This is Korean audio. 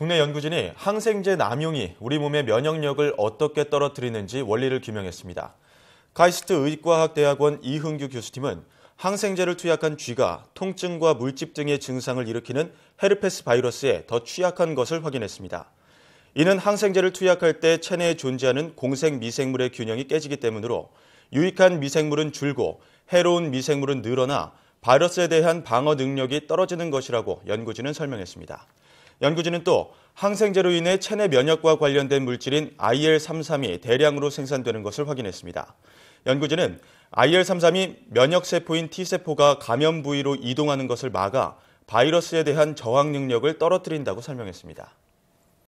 국내 연구진이 항생제 남용이 우리 몸의 면역력을 어떻게 떨어뜨리는지 원리를 규명했습니다. 카이스트 의과학대학원 이흥규 교수팀은 항생제를 투약한 쥐가 통증과 물집 등의 증상을 일으키는 헤르페스 바이러스에 더 취약한 것을 확인했습니다. 이는 항생제를 투약할 때 체내에 존재하는 공생 미생물의 균형이 깨지기 때문으로 유익한 미생물은 줄고 해로운 미생물은 늘어나 바이러스에 대한 방어 능력이 떨어지는 것이라고 연구진은 설명했습니다. 연구진은 또 항생제로 인해 체내 면역과 관련된 물질인 IL-33이 대량으로 생산되는 것을 확인했습니다. 연구진은 IL-33이 면역세포인 T세포가 감염 부위로 이동하는 것을 막아 바이러스에 대한 저항 능력을 떨어뜨린다고 설명했습니다.